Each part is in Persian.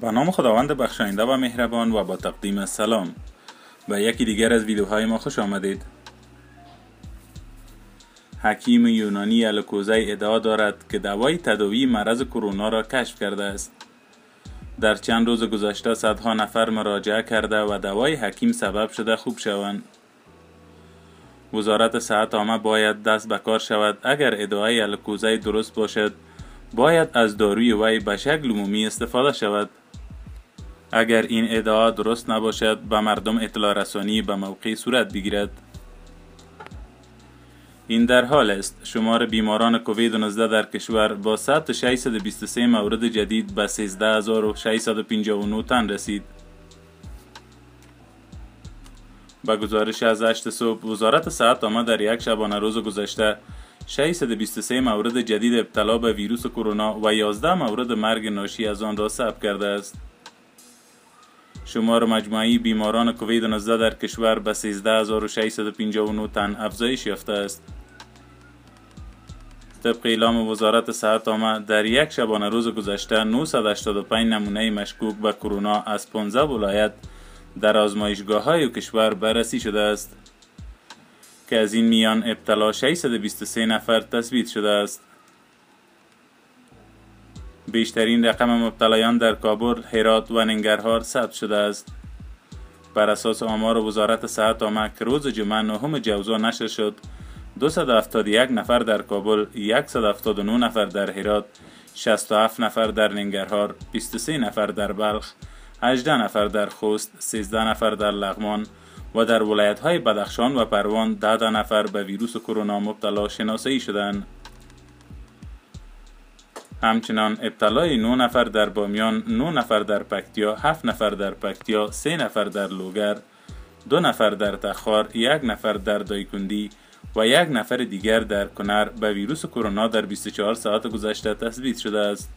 به نام خداوند بخشاینده و مهربان و با تقدیم سلام به یکی دیگر از ویدیوهای ما خوش آمدید حکیم یونانی الکوزه ادعا دارد که دوای تداوی مرض کرونا را کشف کرده است در چند روز گذشته صدها نفر مراجعه کرده و دوای حکیم سبب شده خوب شوند وزارت صحت عامه باید دست به کار شود اگر ادعای الکوزه درست باشد باید از داروی وی به شکل عمومی استفاده شود اگر این ادعا درست نباشد به مردم اطلاع رسانی به موقع صورت بگیرد این در حال است شمار بیماران کووید 19 در کشور با 1623 مورد جدید به 13659 تن رسید با گزارش از 8 صبح وزارت صحت آمد در یک شبانه روز گذشته 623 مورد جدید ابتلا به ویروس کرونا و 11 مورد مرگ ناشی از آن را ثبت کرده است شمار مجموعی بیماران کووید 19 در کشور به 13659 تن افزایش یافته است. طبق اعلام وزارت صحت آمد، در یک شبانه روز گذشته 985 نمونه مشکوک به کرونا از 15 ولایت در آزمایشگاه های کشور بررسی شده است که از این میان ابتلا 623 نفر تثبیت شده است. بیشترین رقم مبتلایان در کابل، هرات و ننگرهار ثبت شده است. بر اساس آمار وزارت صحت آمک که روز جمعه نهم جوزا نشر شد 271 نفر در کابل، 179 نفر در هرات، 67 نفر در ننگرهار، 23 نفر در بلخ، 18 نفر در خوست، 13 نفر در لغمان و در ولایت های بدخشان و پروان 10 نفر به ویروس کرونا مبتلا شناسایی شدند. همچنان ابتلای 9 نفر در بامیان 9 نفر در پکتیا 7 نفر در پکتیا 3 نفر در لوگر دو نفر در تخار یک نفر در دایکندی و یک نفر دیگر در کنر به ویروس کرونا در 24 ساعت گذشته تثبیت شده است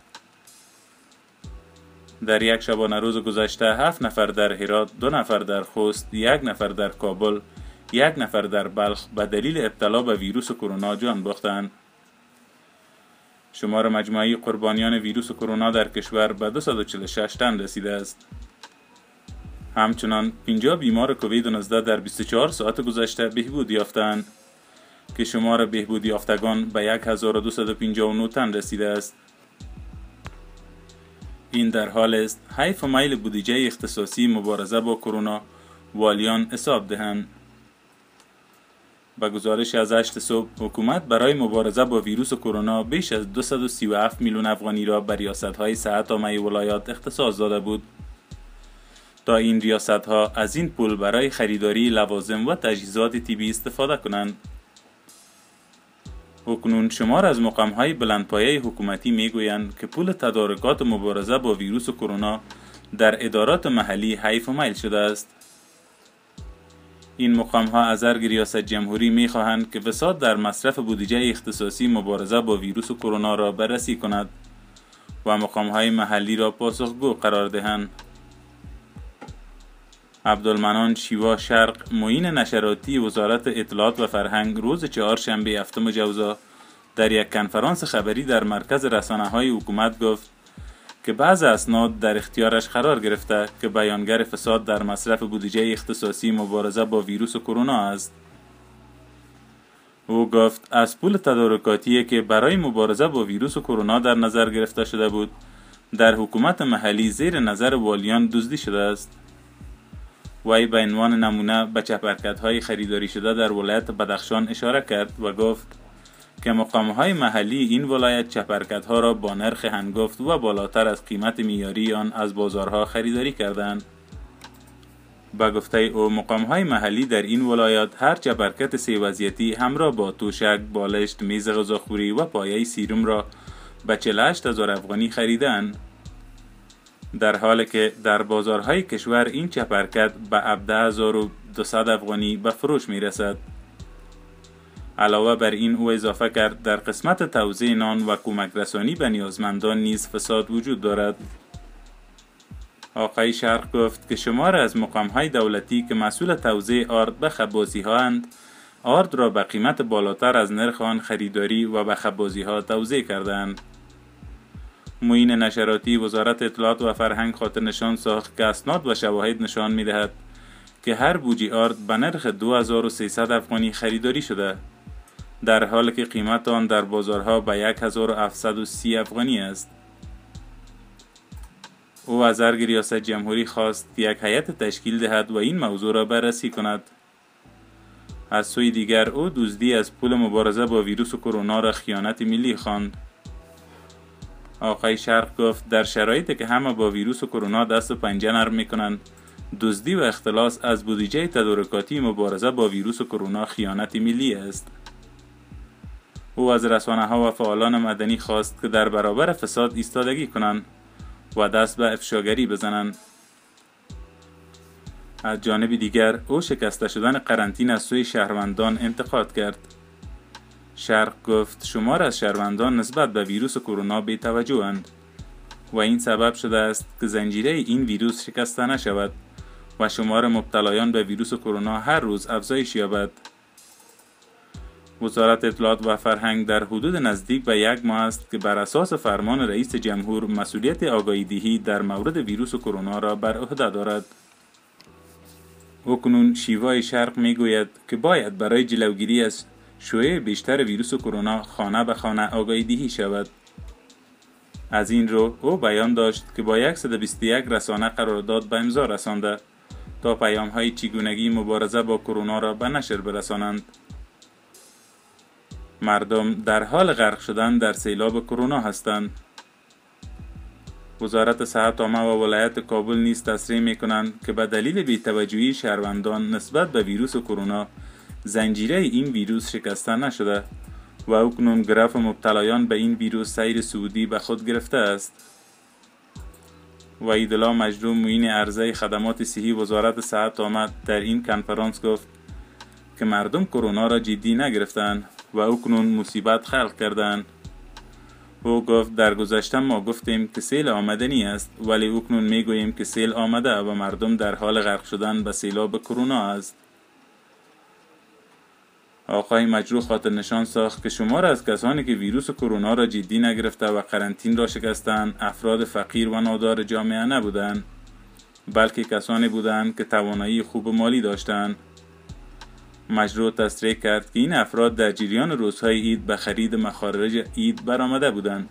در یک شبانه روز گذشته 7 نفر در هرات، دو نفر در خوست، یک نفر در کابل، یک نفر در بلخ به دلیل ابتلا به ویروس کرونا جان باختند. شمار مجموعی قربانیان ویروس و کرونا در کشور به 246 تن رسیده است. همچنان 50 بیمار کووید 19 در 24 ساعت گذشته بهبودی یافتند که شمار بهبود یافتگان به 1259 تن رسیده است. این در حال است حیف میل بودجه اختصاصی مبارزه با کرونا والیان حساب دهند. به گزارش از هشت صبح حکومت برای مبارزه با ویروس کرونا بیش از 237 میلیون افغانی را به های صحت آمه ولایات اختصاص داده بود تا این ریاست ها از این پول برای خریداری لوازم و تجهیزات تیبی استفاده کنند اکنون شمار از مقام های بلندپایه حکومتی میگویند که پول تدارکات مبارزه با ویروس کرونا در ادارات محلی حیف و میل شده است این مقام ها از ارگ ریاست جمهوری می خواهند که وساد در مصرف بودجه اختصاصی مبارزه با ویروس و کرونا را بررسی کند و مقام های محلی را پاسخگو قرار دهند. عبدالمنان شیوا شرق معین نشراتی وزارت اطلاعات و فرهنگ روز چهارشنبه هفتم جوزا در یک کنفرانس خبری در مرکز رسانه های حکومت گفت که بعض اسناد در اختیارش قرار گرفته که بیانگر فساد در مصرف بودجه اختصاصی مبارزه با ویروس و کرونا است او گفت از پول تدارکاتی که برای مبارزه با ویروس و کرونا در نظر گرفته شده بود در حکومت محلی زیر نظر والیان دزدی شده است وی به عنوان نمونه به چپرکت های خریداری شده در ولایت بدخشان اشاره کرد و گفت که مقام های محلی این ولایت چپرکت ها را با نرخ هنگفت و بالاتر از قیمت میاری آن از بازارها خریداری کردند. به گفته او مقام های محلی در این ولایت هر چپرکت سی وضعیتی همراه با توشک، بالشت، میز غذاخوری و پایه سیروم را به 48 هزار افغانی خریدن. در حالی که در بازارهای کشور این چپرکت به 17200 افغانی به فروش می رسد. علاوه بر این او اضافه کرد در قسمت توزیع نان و کمک رسانی به نیازمندان نیز فساد وجود دارد آقای شرق گفت که شمار از مقام های دولتی که مسئول توزیع آرد به خبازی ها هند آرد را به قیمت بالاتر از نرخ آن خریداری و به خبازی ها توزیع کردند موین نشراتی وزارت اطلاعات و فرهنگ خاطر نشان ساخت که اسناد و شواهد نشان می دهد که هر بوجی آرد به نرخ 2300 افغانی خریداری شده در حالی که قیمت آن در بازارها به 1730 افغانی است او از ارگ ریاست جمهوری خواست یک هیئت تشکیل دهد و این موضوع را بررسی کند از سوی دیگر او دزدی از پول مبارزه با ویروس و کرونا را خیانت ملی خواند آقای شرق گفت در شرایطی که همه با ویروس و کرونا دست و پنجه نرم میکنند دزدی و اختلاس از بودجه تدارکاتی مبارزه با ویروس و کرونا خیانت ملی است او از رسانه ها و فعالان مدنی خواست که در برابر فساد ایستادگی کنند و دست به افشاگری بزنند از جانب دیگر او شکسته شدن قرنطینه از سوی شهروندان انتقاد کرد شرق گفت شمار از شهروندان نسبت به ویروس کرونا بی توجه و این سبب شده است که زنجیره این ویروس شکسته نشود و شمار مبتلایان به ویروس کرونا هر روز افزایش یابد وزارت اطلاعات و فرهنگ در حدود نزدیک به یک ماه است که بر اساس فرمان رئیس جمهور مسئولیت آگاهی دهی در مورد ویروس کرونا را بر عهده دارد اکنون شیوای شرق گوید که باید برای جلوگیری از شوه بیشتر ویروس کرونا خانه به خانه آگاهی دهی شود از این رو او بیان داشت که با 121 رسانه قرارداد به امضا رسانده تا پیام های چگونگی مبارزه با کرونا را به نشر برسانند مردم در حال غرق شدن در سیلاب کرونا هستند. وزارت صحت عامه و ولایت کابل نیز تصریح می کنند که به دلیل بیتوجهی شهروندان نسبت به ویروس کرونا زنجیره این ویروس شکسته نشده و اکنون گراف مبتلایان به این ویروس سیر سعودی به خود گرفته است. ویدلا مجروم موین عرضه خدمات صحی وزارت صحت آمد در این کنفرانس گفت که مردم کرونا را جدی نگرفتند و اکنون مصیبت خلق کردند او گفت در گذشته ما گفتیم که سیل آمدنی است ولی اکنون میگوییم که سیل آمده و مردم در حال غرق شدن به سیلاب کرونا است آقای مجروح خاطر نشان ساخت که شمار از کسانی که ویروس کرونا را جدی نگرفته و قرنطین را شکستند افراد فقیر و نادار جامعه نبودند بلکه کسانی بودند که توانایی خوب مالی داشتند مجروع تصریح کرد که این افراد در جریان روزهای عید به خرید مخارج عید برآمده بودند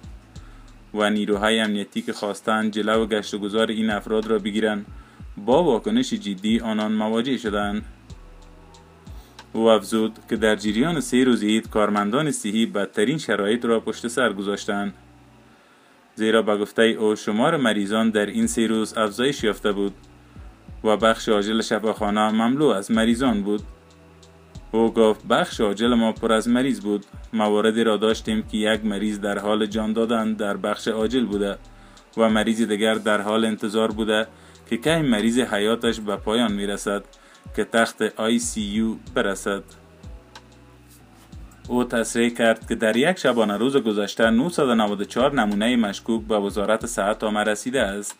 و نیروهای امنیتی که خواستند جلو گشت و گذار این افراد را بگیرند با واکنش جدی آنان مواجه شدند او افزود که در جریان سه روز عید کارمندان سیهی بدترین شرایط را پشت سر گذاشتند زیرا به گفته او شمار مریضان در این سه روز افزایش یافته بود و بخش آجل شفاخانه مملو از مریضان بود او گفت بخش آجل ما پر از مریض بود مواردی را داشتیم که یک مریض در حال جان دادن در بخش آجل بوده و مریض دیگر در حال انتظار بوده که کی مریض حیاتش به پایان میرسد که تخت آی سی یو برسد او تصریح کرد که در یک شبانه روز گذشته 994 نمونه مشکوک به وزارت ساعت آمه رسیده است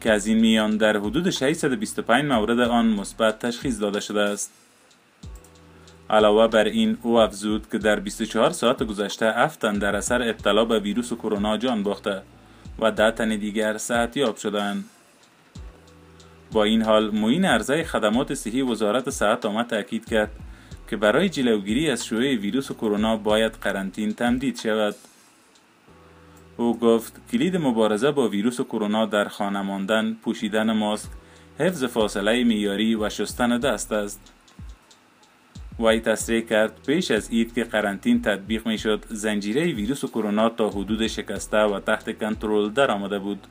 که از این میان در حدود 625 مورد آن مثبت تشخیص داده شده است علاوه بر این او افزود که در 24 ساعت گذشته افتن در اثر ابتلا به ویروس کرونا جان باخته و ده تن دیگر صحتیاب شدند. با این حال موین ارزای خدمات صحی وزارت صحت آمد تاکید کرد که برای جلوگیری از شیوع ویروس کرونا باید قرنطین تمدید شود. او گفت کلید مبارزه با ویروس کرونا در خانه ماندن، پوشیدن ماسک، حفظ فاصله میاری و شستن دست است. وی تصریح کرد پیش از اید که قرنطین تطبیق می شد زنجیره ویروس و کرونا تا حدود شکسته و تحت کنترل آمده بود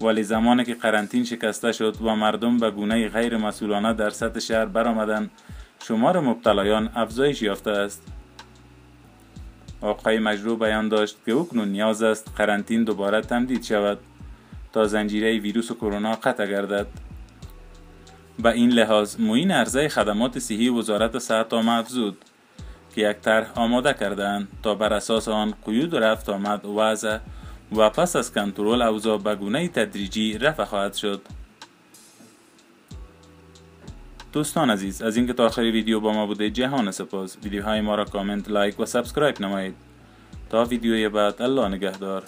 ولی زمانی که قرنطین شکسته شد و مردم به گونه غیر مسئولانه در سطح شهر برآمدند شمار مبتلایان افزایش یافته است آقای مجرو بیان داشت که اکنون نیاز است قرنطین دوباره تمدید شود تا زنجیره ویروس و کرونا قطع گردد به این لحاظ موین عرضه خدمات صحی وزارت صحت آمد که یک طرح آماده کردند تا بر اساس آن قیود و رفت آمد و و پس از کنترل اوضاع به گونه تدریجی رفع خواهد شد دوستان عزیز از اینکه تا آخر ویدیو با ما بوده جهان سپاس ویدیوهای ما را کامنت لایک و سابسکرایب نمایید تا ویدیوی بعد الله نگهدار